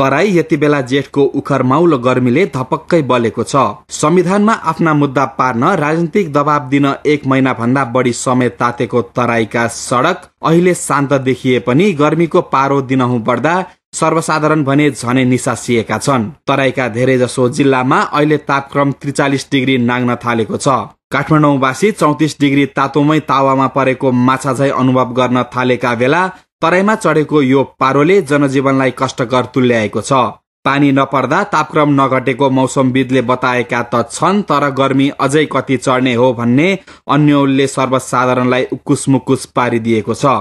तराई यति बेला जेठको उखरमाउलो गर्मीले धपक्कै बलेको छ संविधानमा आफ्ना मुद्दा पार्न राजनीतिक दबाव दिन एक महिना भन्दा बढी समय तातेको तराईका सडक अहिले शान्त देखिए पनि गर्मीको पारो दिनहुँ बढ्दा सर्वसाधारण भने झनै निसासिएका छन् तराईका धेरै जसो जिल्लामा अहिले तापक्रम त्रिचालिस डिग्री नाग्न थालेको छ काठमाडौँवासी चौतिस डिग्री तातोमै तावामा परेको माछा झै अनुभव गर्न थालेका बेला तराईमा चढेको यो पारोले जनजीवनलाई कष्टकर तुल्याएको छ पानी नपर्दा तापक्रम नघटेको मौसमविदले बताएका त छन् तर गर्मी अझै कति चढ्ने हो भन्ने अन्यले सर्वसाधारणलाई उक्कुस मुक्कुस पारिदिएको छ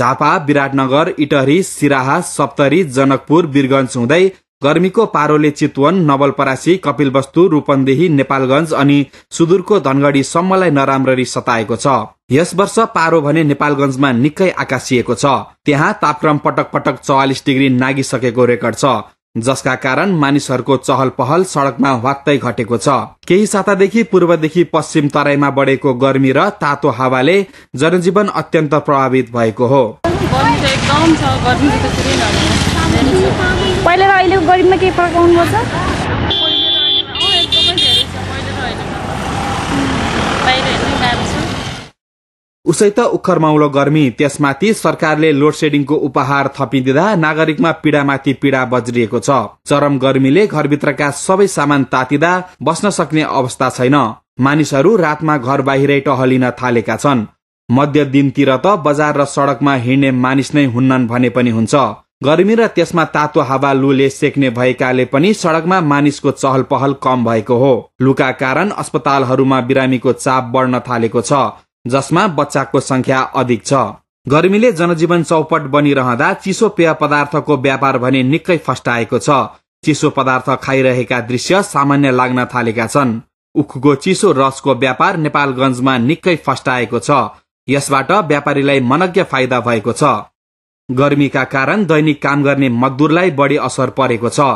झापा विराटनगर इटहरी सिराहा सप्तरी जनकपुर वीरगञ्ज हुँदै गर्मीको पारोले चितवन नवलपरासी कपिलवस्तु रूपन्देही नेपालगंज अनि सुदूरको धनगढ़ी सम्मलाई नराम्ररी सताएको छ यस वर्ष पारो भने नेपालगंजमा निकै आकाशिएको छ त्यहाँ तापक्रम पटक पटक चौवालिस डिग्री नागिसकेको रेकर्ड छ जसका कारण मानिसहरूको चहल पहल सड़कमा वाक्तै घटेको छ केही सातादेखि पूर्वदेखि पश्चिम तराईमा बढेको गर्मी र तातो हावाले जनजीवन अत्यन्त प्रभावित भएको हो पहिले र अहिलेको गरिबमा केही फरक आउनुपर्छ उसै त उखर माउलो गर्मी त्यसमाथि सरकारले लोड सेडिङको उपहार थपिदिँदा नागरिकमा पीडामाथि पीडा बज्रिएको छ चरम गर्मीले घरभित्रका सबै सामान तातिदा बस्न सक्ने अवस्था छैन मानिसहरू रातमा घर बाहिरै टहलिन थालेका छन् मध्य दिनतिर त बजार र सड़कमा हिँड्ने मानिस नै हुन्नन् भने पनि हुन्छ गर्मी र त्यसमा तातो हावा लुले सेक्ने भएकाले पनि सड़कमा मानिसको चहल पहल कम भएको हो लुका कारण अस्पतालहरूमा बिरामीको चाप बढ्न थालेको छ जसमा बच्चाको संख्या अधिक छ गर्मीले जनजीवन चौपट बनिरहँदा चिसो पेय पदार्थको व्यापार भने निकै फस्टाएको छ चिसो पदार्थ खाइरहेका दृश्य सामान्य लाग्न थालेका छन् उखुको चिसो रसको व्यापार नेपालगंजमा निकै फस्टाएको छ यसबाट व्यापारीलाई मनज्ञ फाइदा भएको छ गर्मीका कारण दैनिक काम गर्ने मजदुरलाई बढी असर परेको छ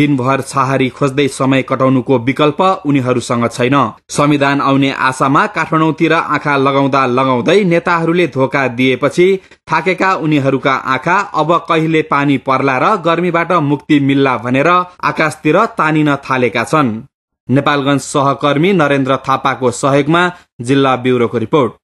दिनभर छाहारी खोज्दै समय कटाउनुको विकल्प उनीहरूसँग छैन संविधान आउने आशामा काठमाडौँतिर आँखा लगाउँदा लगाउँदै नेताहरूले धोका दिएपछि थाकेका उनीहरूका आँखा अब कहिले पानी पर्ला र गर्मीबाट मुक्ति मिल्ला भनेर आकाशतिर तानिन थालेका छन् नेपालगंज सहकर्मी नरेन्द्र थापाको सहयोगमा जिल्ला ब्युरोको रिपोर्ट